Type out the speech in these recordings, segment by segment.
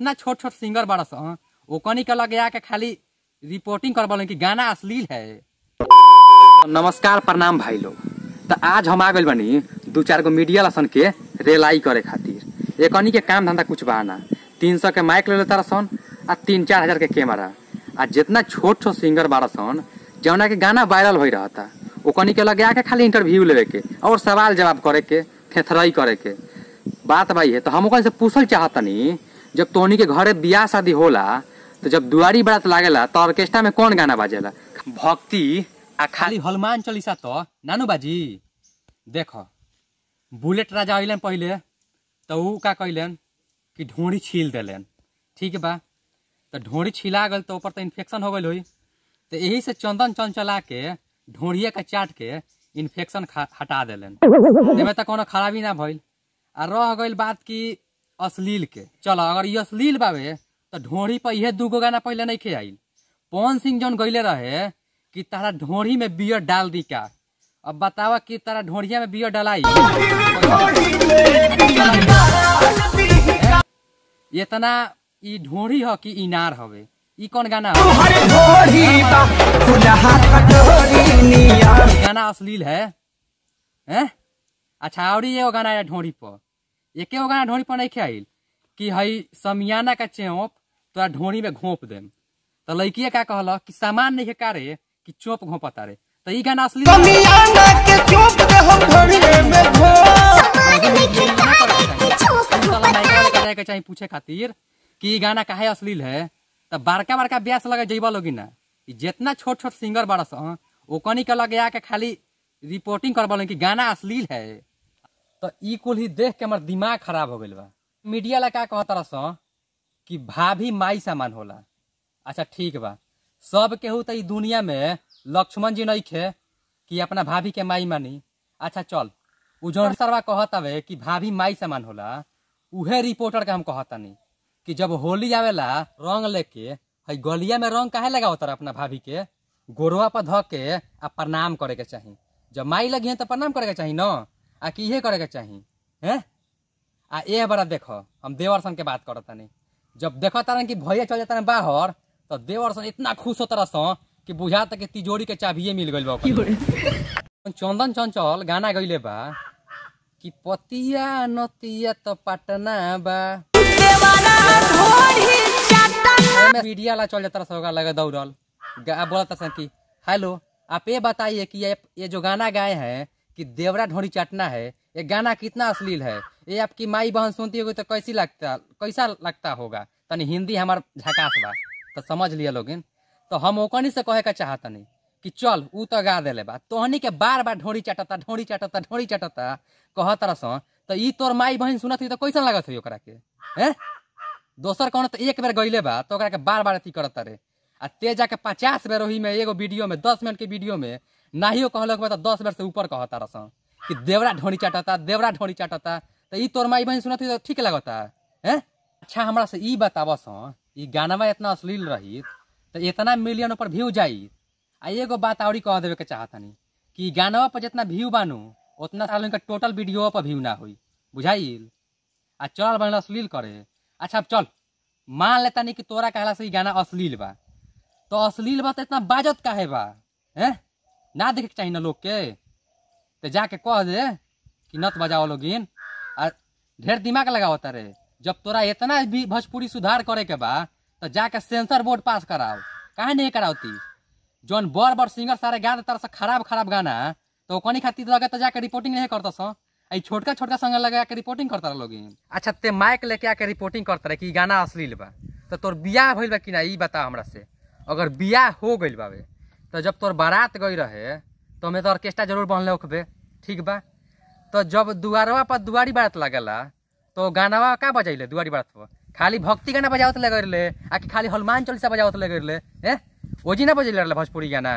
इतना छोट छोट सिंगर बड़ा सा ओकनी का लगे आके खाली रिपोर्टिंग कर कि गाना अश्लील है नमस्कार प्रणाम भाई लोग तो आज हम आ गए बनी दो चार गो मीडिया लसन के रेलाई करे खातिर एकनी के काम धंधा कुछ बहाना तीन सौ के माइक ले लेता सन आ तीन चार हजार के कैमरा आ जितना छोट छोट सिंगर बड़ा सन जौना के गाना वायरल हो रहा ओकनी के लगे आके खाली इंटरव्यू लेवे के और सवाल जवाब करे के थेथराई करे के बात भाई है तो हम से पूछल चाहतनी जब तोहनी के घरे बियाह शादी होला तो जब दुआरी बरात लागेला तो ऑर्केस्ट्रा में कौन गाना बाजेला भक्ति आ खाली हनुमान चालीसा तो नानू बाजी देखो बुलेट राजा अलन पहले तो उ का कहलन कि ढोड़ी छील दिलन ठीक बा तो ढोड़ी छिला गल तो ऊपर तो इन्फेक्शन हो गई तो यही से चंदन चंद चला के ढोड़िए का चाट के इन्फेक्शन हटा दिलन जब तक को खराबी ना भइल आ रह गई बात की अश्लील के चलो अगर ये अश्लील बाबे तो ढोरी पर यह दूगो गाना पहले नहीं खे पवन सिंह जौन गैले रहे कि तारा ढोरी में बियर डाल दी का अब बतावा कि तारा ढोरिया में बियर डलाई इतना ई ढोरी कि इनार हवे इ कौन गाना गाना अश्लील है अच्छा और ये गाना है ढोरी पर एक गो गाना ढोरी पर नहीं खेल कि हई समियाना का चौंप तोरा ढोरी में घोंप देम तो लड़किए का कहल कि सामान नहीं है कारे कि चौंप घोंपता रे तो ये गाना असली तो चाहे पूछे खातिर कि ये गाना काहे अश्लील है तो बड़का बड़का ब्यास लगे जेब लोग ना जितना छोट छोट सिंगर बड़ा सन ओकनी के लगे आके खाली रिपोर्टिंग करवा कि गाना अश्लील है तो कुल ही देख के हमार दिमाग खराब हो गए बा मीडिया ला का कहता रहा कि भाभी माई सामान होला अच्छा ठीक बा सब केहू तो दुनिया में लक्ष्मण जी नहीं खे कि अपना भाभी के माई मानी अच्छा चल उ जौन सरवा कहत कि भाभी माई सामान होला उहे रिपोर्टर के हम नहीं कि जब होली आवेला रंग लेके हई गलिया में रंग काहे लगावत अपना भाभी के गोरवा पर धके आ प्रणाम करे के चाहिए जब माई लगी है तो प्रणाम करे के चाहिए न आ कि इहे करे के चाही हैं आ ए बड़ा देख हम देवर सन के बात कर जब देख तारन कि भैया चल जाता बाहर तो देवर सन इतना खुश हो तरह हाँ सन कि बुझा कि तिजोरी के चाबिए मिल गई चंदन चंचल गाना गईले बा कि पतिया नतिया तो पटना बा मीडिया ला चल जाता होगा लगे दौड़ल बोलता सन कि हेलो आप ये बताइए कि ये, ये जो गाना गाए हैं कि देवरा ढोरी चाटना है ये गाना कितना अश्लील है ये आपकी माई बहन सुनती होगी तो कैसी लगता कैसा लगता होगा तनी हिंदी हमार झकास बा तो समझ लिया लोगिन तो हम ओकनी से कहे का तनी कि चल उ तो गा दे बा तोहनी के बार बार ढोरी चाटता ढोरी चाटता ढोरी चाटता कह तरह से तो ई तोर माई बहन सुनत हुई तो कैसा लगत हुई ओकरा के हैं दोसर कौन तो एक बार गैले बा तो के बार बार अथी करत रे आ तेजा के पचास बेर वही में एगो वीडियो में दस मिनट के वीडियो में नाहियो कहलक बा दस बेर से ऊपर कहता रसन कि देवरा ढोनी चाटता देवरा ढोनी चाटता तो इ तोर माई बहन सुनत तो ठीक लगता है अच्छा हमारा से ई बताब सन गाना गानवा इतना अश्लील रही तो इतना मिलियन पर व्यू जाई आ एगो बात और कह देवे के चाहतनी कि गानवा पर जितना व्यू बानू उतना साल उनका टोटल वीडियो पर व्यू ना हुई बुझाइल आ चल बन अश्लील करे अच्छा अब चल मान लेता नहीं कि तोरा कहला से गाना अश्लील बा तो अश्लील बात इतना बाजत का है बा है ना देखे के चाहिए ना लोग के तो जाके कह दे कि नत बजाओ इन और ढेर दिमाग लगाओ तारे जब तोरा इतना भी भोजपुरी सुधार करे के बा तो जाके सेंसर बोर्ड पास कराओ काहे नहीं कराओती जौन बड़ बड़ सिंगर सारे गा देता सा खराब खराब गाना तो कनी खातिर लगे तो जाके रिपोर्टिंग नहीं करता सो आई छोटका छोटका संग लगा के रिपोर्टिंग करता रहा लोग अच्छा ते माइक लेके आके रिपोर्टिंग करता रहे कि गाना अश्लील बा तो तोर बियाह भइल बा कि ना ई बता हमरा से अगर बियाह हो गई बाबे तो जब तोर बारात गई रहे तो हमें तो ऑर्केस्ट्रा जरूर बनले होखबे ठीक बा तो जब दुआरवा पर दुआरी बारात लगेला तो गानावा का बजैले दुआरी बारात पर खाली भक्ति गाना बजावत लगे रहे आ कि खाली हनुमान चालीसा बजावत लगे है ए ओजी ना बजैले रहे भोजपुरी गाना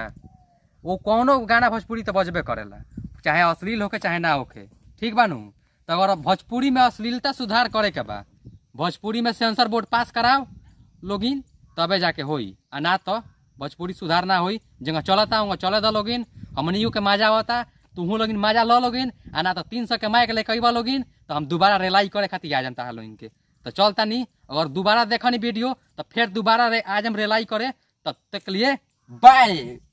वो कौनो गाना भोजपुरी तो बजबे करेला चाहे अश्लील होके चाहे ना होके ठीक बानू तो अगर भोजपुरी में अश्लीलता सुधार करे के बा भोजपुरी में सेंसर बोर्ड पास कराओ लोगिन तबे जाके होई आ ना तो भोजपुरी सुधार ना हुई जगह चलता हूँ चले दो लोगिन हमनियो के मजा होता तुहू तो लोग मजा ल लोगिन आ ना तो तीन सौ के माइक लेकर अबा लोगिन तो हम दोबारा रिलाई करे खातिर आ जनता लोगिन के तो चलता नहीं अगर दोबारा देखनी वीडियो तो फिर दोबारा आज हम रिलाई करे तब तक लिए बाय